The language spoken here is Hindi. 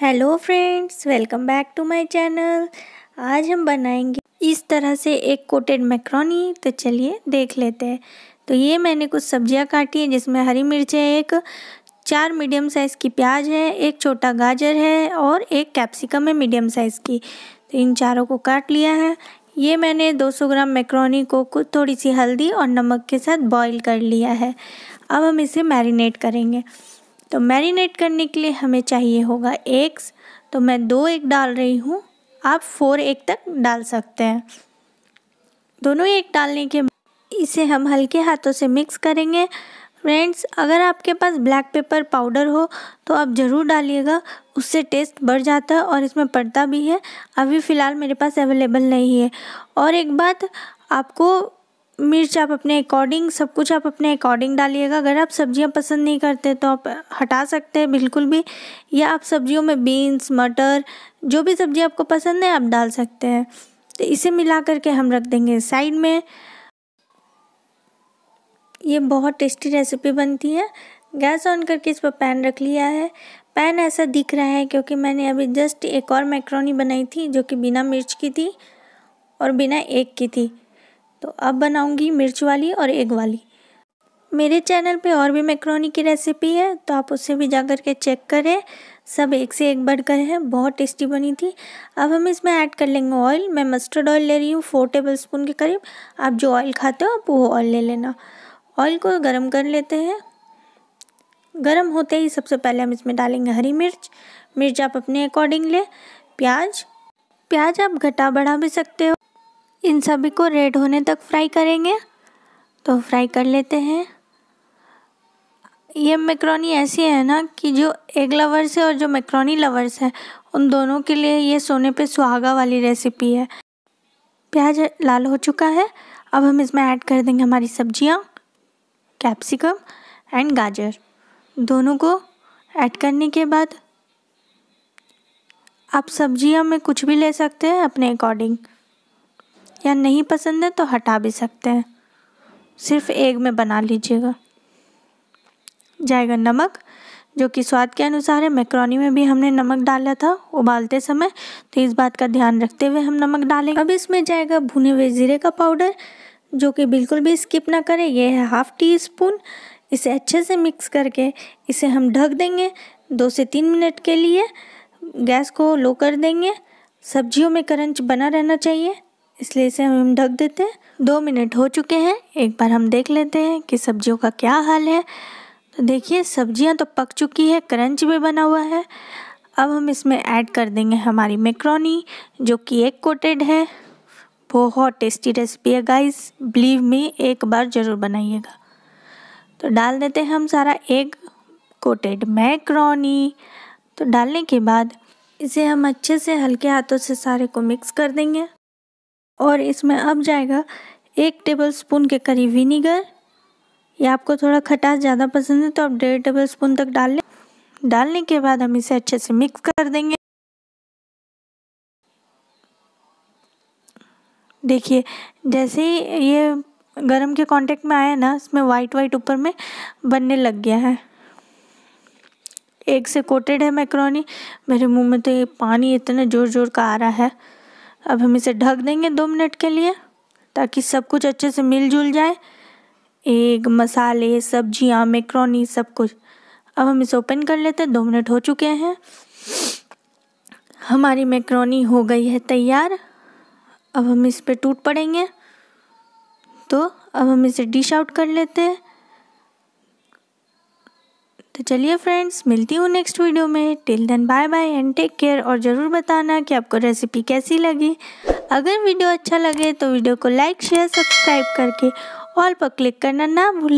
hello friends welcome back to my channel आज हम बनाएंगे इस तरह से एक कोटेड मैक्रोनी तो चलिए देख लेते हैं तो ये मैंने कुछ सब्जियां काटी हैं जिसमें हरी मिर्च है एक चार मीडियम साइज़ की प्याज है एक छोटा गाजर है और एक कैप्सिकम है मीडियम साइज़ की तो इन चारों को काट लिया है ये मैंने 200 ग्राम मैक्रोनी को कुछ थोड़ी सी हल्दी और नमक के साथ बॉईल कर लिया है अब हम इसे मैरिनेट करेंगे तो मैरिनेट करने के लिए हमें चाहिए होगा एग्स तो मैं दो एग डाल रही हूँ आप फोर एग तक डाल सकते हैं दोनों एग डालने के इसे हम हल्के हाथों से मिक्स करेंगे फ्रेंड्स अगर आपके पास ब्लैक पेपर पाउडर हो तो आप ज़रूर डालिएगा उससे टेस्ट बढ़ जाता है और इसमें पड़ता भी है अभी फ़िलहाल मेरे पास अवेलेबल नहीं है और एक बात आपको मिर्च आप अपने अकॉर्डिंग सब कुछ आप अपने अकॉर्डिंग डालिएगा अगर आप सब्जियां पसंद नहीं करते तो आप हटा सकते हैं बिल्कुल भी या आप सब्जियों में बीन्स मटर जो भी सब्जी आपको पसंद है आप डाल सकते हैं तो इसे मिला करके हम रख देंगे साइड में ये बहुत टेस्टी रेसिपी बनती है गैस ऑन करके इस पर पैन रख लिया है पैन ऐसा दिख रहा है क्योंकि मैंने अभी जस्ट एक और मैक्रोनी बनाई थी जो कि बिना मिर्च की थी और बिना एक की थी तो अब बनाऊंगी मिर्च वाली और एग वाली मेरे चैनल पे और भी मैक्रोनी की रेसिपी है तो आप उससे भी जा कर के चेक करें सब एक से एक बढ़कर हैं बहुत टेस्टी बनी थी अब हम इसमें ऐड कर लेंगे ऑयल मैं मस्टर्ड ऑयल ले रही हूँ फोर टेबल स्पून के करीब आप जो ऑयल खाते हो आप वो ऑयल ले लेना ऑयल को गर्म कर लेते हैं गर्म होते ही सबसे पहले हम इसमें डालेंगे हरी मिर्च मिर्च आप अपने अकॉर्डिंग लें प्याज प्याज आप घटा बढ़ा भी सकते हो इन सभी को रेड होने तक फ्राई करेंगे तो फ्राई कर लेते हैं ये मैक्रोनी ऐसी है ना कि जो एग लवर्स है और जो मैक्रोनी लवर्स है उन दोनों के लिए ये सोने पे सुहागा वाली रेसिपी है प्याज लाल हो चुका है अब हम इसमें ऐड कर देंगे हमारी सब्जियाँ कैप्सिकम एंड गाजर दोनों को ऐड करने के बाद आप सब्जियाँ में कुछ भी ले सकते हैं अपने अकॉर्डिंग या नहीं पसंद है तो हटा भी सकते हैं सिर्फ एग में बना लीजिएगा जाएगा नमक जो कि स्वाद के अनुसार है मैक्रोनी में भी हमने नमक डाला था उबालते समय तो इस बात का ध्यान रखते हुए हम नमक डालेंगे अब इसमें जाएगा भुने हुए जीरे का पाउडर जो कि बिल्कुल भी स्किप ना करें यह है हाफ़ टी स्पून इसे अच्छे से मिक्स करके इसे हम ढक देंगे दो से तीन मिनट के लिए गैस को लो कर देंगे सब्जियों में करंच बना रहना चाहिए इसलिए इसे हम ढक देते हैं दो मिनट हो चुके हैं एक बार हम देख लेते हैं कि सब्जियों का क्या हाल है तो देखिए सब्जियां तो पक चुकी है क्रंच भी बना हुआ है अब हम इसमें ऐड कर देंगे हमारी मेकरोनी जो कि एक कोटेड है बहुत टेस्टी रेसिपी है गाइस बिलीव मी एक बार ज़रूर बनाइएगा तो डाल देते हैं हम सारा एग कोटेड मैक्रोनी तो डालने के बाद इसे हम अच्छे से हल्के हाथों से सारे को मिक्स कर देंगे और इसमें अब जाएगा एक टेबल स्पून के करीब विनीगर या आपको थोड़ा खटास ज़्यादा पसंद है तो आप डेढ़ टेबल स्पून तक डाल लें डालने के बाद हम इसे अच्छे से मिक्स कर देंगे देखिए जैसे ही ये गरम के कांटेक्ट में आया ना इसमें वाइट वाइट ऊपर में बनने लग गया है एक से कोटेड है मैक्रोनी मेरे मुंह में तो ये पानी इतना ज़ोर ज़ोर का आ रहा है अब हम इसे ढक देंगे दो मिनट के लिए ताकि सब कुछ अच्छे से मिलजुल जाए एग मसाले सब्जियाँ मेकरोनी सब कुछ अब हम इसे ओपन कर लेते हैं दो मिनट हो चुके हैं हमारी मेकरोनी हो गई है तैयार अब हम इस पर टूट पड़ेंगे तो अब हम इसे डिश आउट कर लेते हैं तो चलिए फ्रेंड्स मिलती हूँ नेक्स्ट वीडियो में till then bye bye and take care और ज़रूर बताना कि आपको रेसिपी कैसी लगी अगर वीडियो अच्छा लगे तो वीडियो को लाइक शेयर सब्सक्राइब करके ऑल पर क्लिक करना ना भूलें